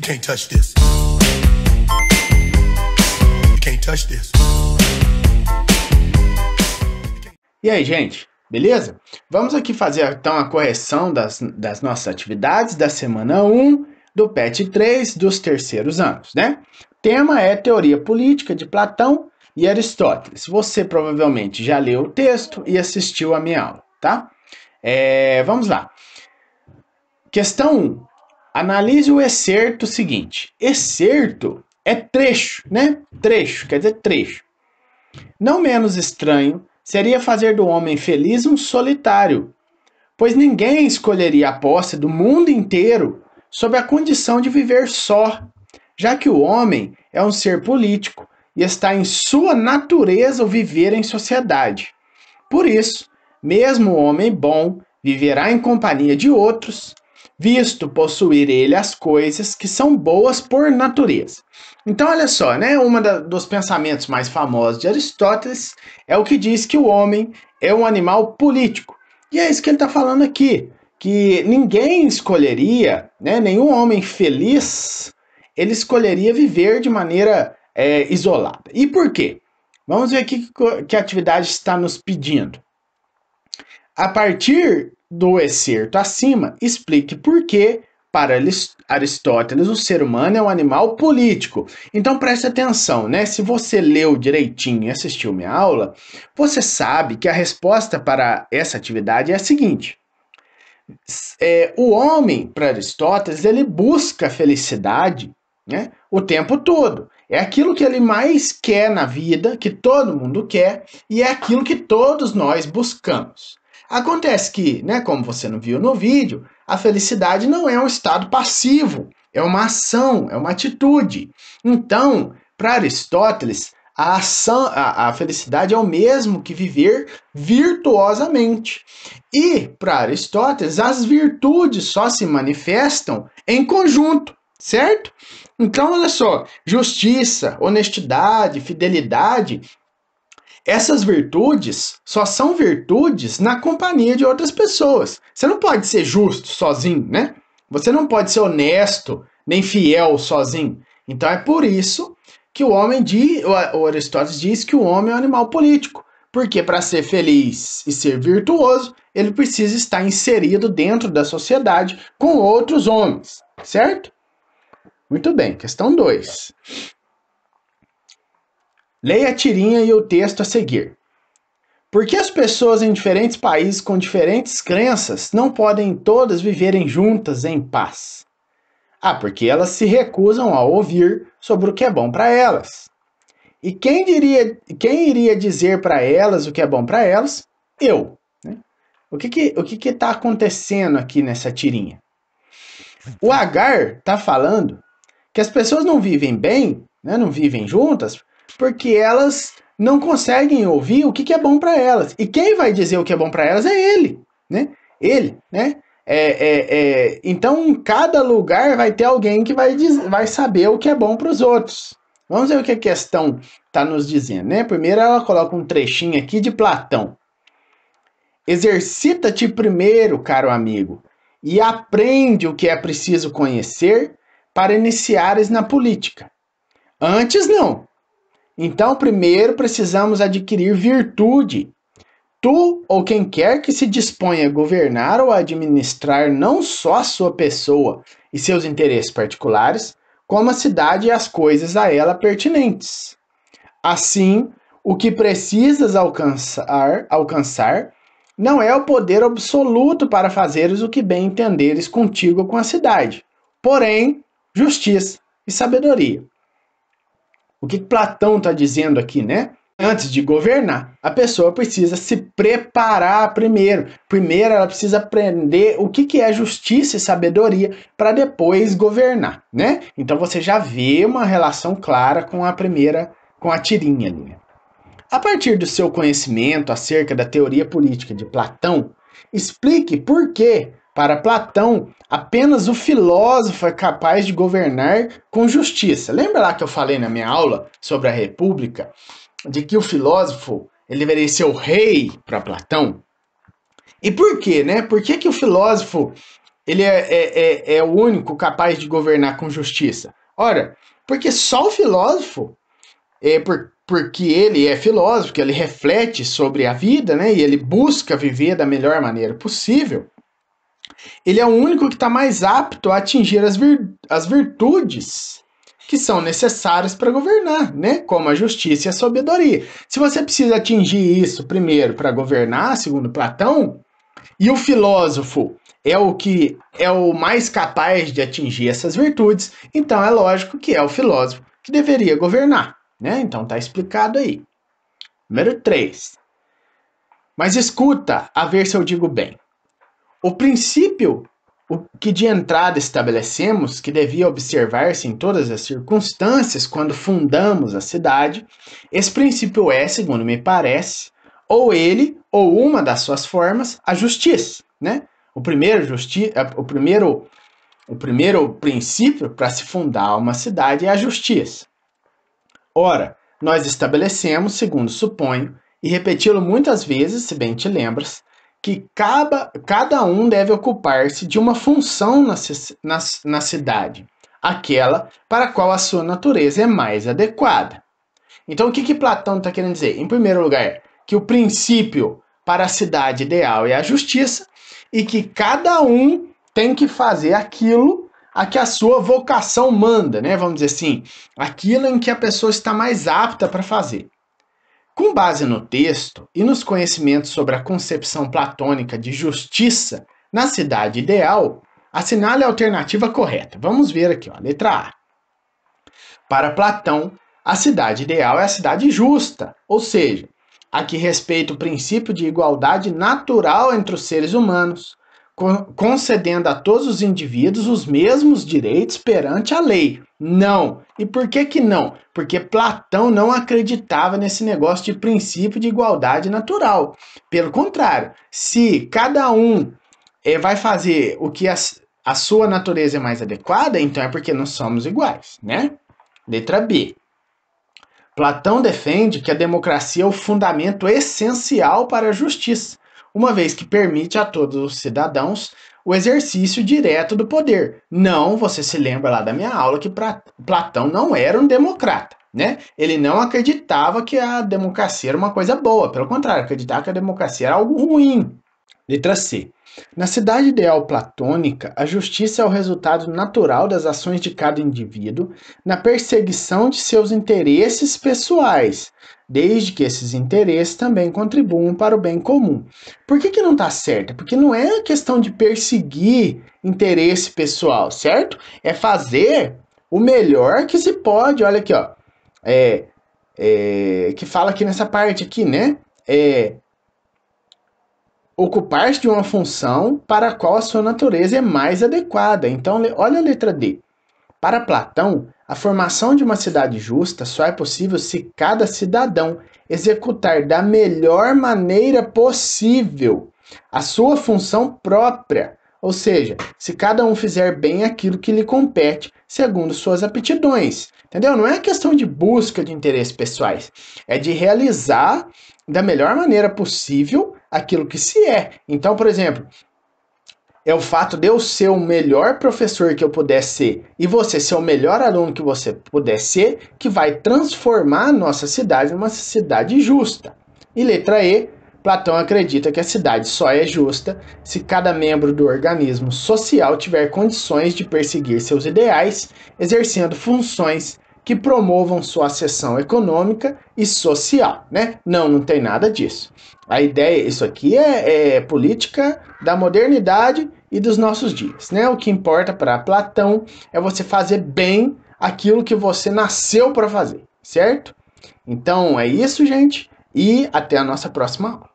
You can't touch this. You can't touch this. E aí, gente? Beleza? Vamos aqui fazer então a correção das, das nossas atividades da semana 1 do PET 3 dos terceiros anos, né? Tema é Teoria Política de Platão e Aristóteles. Você provavelmente já leu o texto e assistiu a minha aula, tá? É, vamos lá. Questão 1. Analise o excerto seguinte. Excerto é trecho, né? Trecho, quer dizer trecho. Não menos estranho seria fazer do homem feliz um solitário, pois ninguém escolheria a posse do mundo inteiro sob a condição de viver só, já que o homem é um ser político e está em sua natureza o viver em sociedade. Por isso, mesmo o homem bom viverá em companhia de outros, visto possuir ele as coisas que são boas por natureza. Então, olha só, né? Um dos pensamentos mais famosos de Aristóteles é o que diz que o homem é um animal político. E é isso que ele está falando aqui, que ninguém escolheria, né? Nenhum homem feliz ele escolheria viver de maneira é, isolada. E por quê? Vamos ver o que, que a atividade está nos pedindo. A partir do excerto acima explique por que, para Aristóteles, o ser humano é um animal político. Então preste atenção, né? Se você leu direitinho e assistiu minha aula, você sabe que a resposta para essa atividade é a seguinte. É, o homem, para Aristóteles, ele busca felicidade né, o tempo todo. É aquilo que ele mais quer na vida, que todo mundo quer, e é aquilo que todos nós buscamos. Acontece que, né, como você não viu no vídeo, a felicidade não é um estado passivo, é uma ação, é uma atitude. Então, para Aristóteles, a ação, a, a, felicidade é o mesmo que viver virtuosamente. E para Aristóteles, as virtudes só se manifestam em conjunto, certo? Então, olha só, justiça, honestidade, fidelidade essas virtudes só são virtudes na companhia de outras pessoas. Você não pode ser justo sozinho, né? Você não pode ser honesto nem fiel sozinho. Então é por isso que o homem de o Aristóteles diz que o homem é um animal político, porque para ser feliz e ser virtuoso, ele precisa estar inserido dentro da sociedade com outros homens, certo? Muito bem, questão 2. Leia a tirinha e o texto a seguir. Por que as pessoas em diferentes países com diferentes crenças não podem todas viverem juntas em paz? Ah, porque elas se recusam a ouvir sobre o que é bom para elas. E quem, diria, quem iria dizer para elas o que é bom para elas? Eu. Né? O que que o que que está acontecendo aqui nessa tirinha? O Agar está falando que as pessoas não vivem bem, né, não vivem juntas, porque elas não conseguem ouvir o que, que é bom para elas. E quem vai dizer o que é bom para elas é ele, né? Ele, né? É, é, é, então, em cada lugar vai ter alguém que vai, diz, vai saber o que é bom para os outros. Vamos ver o que a questão está nos dizendo, né? Primeiro, ela coloca um trechinho aqui de Platão. Exercita-te primeiro, caro amigo, e aprende o que é preciso conhecer para iniciares na política. Antes, não. Então, primeiro precisamos adquirir virtude. Tu ou quem quer que se disponha a governar ou administrar não só a sua pessoa e seus interesses particulares, como a cidade e as coisas a ela pertinentes. Assim, o que precisas alcançar, alcançar não é o poder absoluto para fazeres o que bem entenderes contigo ou com a cidade, porém, justiça e sabedoria. O que Platão está dizendo aqui, né? Antes de governar, a pessoa precisa se preparar primeiro. Primeiro, ela precisa aprender o que, é justiça e sabedoria para depois governar, né? Então você já vê uma relação clara com a primeira, com a tirinha ali. A partir do seu conhecimento acerca da teoria política de Platão, explique por que para Platão, apenas o filósofo é capaz de governar com justiça. Lembra lá que eu falei na minha aula sobre a República? De que o filósofo ele deveria ser o rei para Platão? E por quê, né? Por que, que o filósofo ele é, é, é, é o único capaz de governar com justiça? Ora, porque só o filósofo, é por, porque ele é filósofo, que ele reflete sobre a vida, né? E ele busca viver da melhor maneira possível ele é o único que está mais apto a atingir as, vir, as virtudes que são necessárias para governar, né? Como a justiça e a sabedoria. Se você precisa atingir isso primeiro para governar, segundo Platão, e o filósofo é o que é o mais capaz de atingir essas virtudes, então é lógico que é o filósofo que deveria governar, né? Então tá explicado aí. Número 3. Mas escuta, a ver se eu digo bem. O princípio o que de entrada estabelecemos que devia observar-se em todas as circunstâncias quando fundamos a cidade, esse princípio é, segundo me parece, ou ele ou uma das suas formas, a justiça, né? O primeiro justi o primeiro o primeiro princípio para se fundar uma cidade é a justiça. Ora, nós estabelecemos, segundo suponho, e repeti-lo muitas vezes, se bem te lembras, que cada, cada um deve ocupar-se de uma função na, na, na cidade, aquela para a qual a sua natureza é mais adequada. Então, o que, que Platão está querendo dizer? Em primeiro lugar, que o princípio para a cidade ideal é a justiça e que cada um tem que fazer aquilo a que a sua vocação manda, né? Vamos dizer assim, aquilo em que a pessoa está mais apta para fazer. Com base no texto e nos conhecimentos sobre a concepção platônica de justiça na cidade ideal, assinale a alternativa correta. Vamos ver aqui, ó, letra A. Para Platão, a cidade ideal é a cidade justa, ou seja, a que respeita o princípio de igualdade natural entre os seres humanos, concedendo a todos os indivíduos os mesmos direitos perante a lei. Não. E por que que não? Porque Platão não acreditava nesse negócio de princípio de igualdade natural. Pelo contrário, se cada um é, vai fazer o que a, a sua natureza é mais adequada, então é porque não somos iguais, né? Letra B. Platão defende que a democracia é o fundamento essencial para a justiça uma vez que permite a todos os cidadãos o exercício direto do poder. Não, você se lembra lá da minha aula que Platão não era um democrata, né? Ele não acreditava que a democracia era uma coisa boa, pelo contrário, acreditava que a democracia era algo ruim, Letra C. Na cidade ideal platônica, a justiça é o resultado natural das ações de cada indivíduo na perseguição de seus interesses pessoais, desde que esses interesses também contribuam para o bem comum. Por que, que não está certo? Porque não é questão de perseguir interesse pessoal, certo? É fazer o melhor que se pode. Olha aqui, ó. É, é que fala aqui nessa parte aqui, né? É, ocupar-se de uma função para a qual a sua natureza é mais adequada. Então, olha a letra D. Para Platão, a formação de uma cidade justa só é possível se cada cidadão executar da melhor maneira possível a sua função própria, ou seja, se cada um fizer bem aquilo que lhe compete, segundo suas aptidões. Entendeu? Não é questão de busca de interesses pessoais, é de realizar da melhor maneira possível aquilo que se é. Então, por exemplo, é o fato de eu ser o melhor professor que eu puder ser e você ser o melhor aluno que você puder ser que vai transformar a nossa cidade numa cidade justa. E letra E, Platão acredita que a cidade só é justa se cada membro do organismo social tiver condições de perseguir seus ideais, exercendo funções que promovam sua ascensão econômica e social, né? Não, não tem nada disso. A ideia, isso aqui é, é política da modernidade e dos nossos dias, né? O que importa para Platão é você fazer bem aquilo que você nasceu para fazer, certo? Então é isso, gente, e até a nossa próxima aula.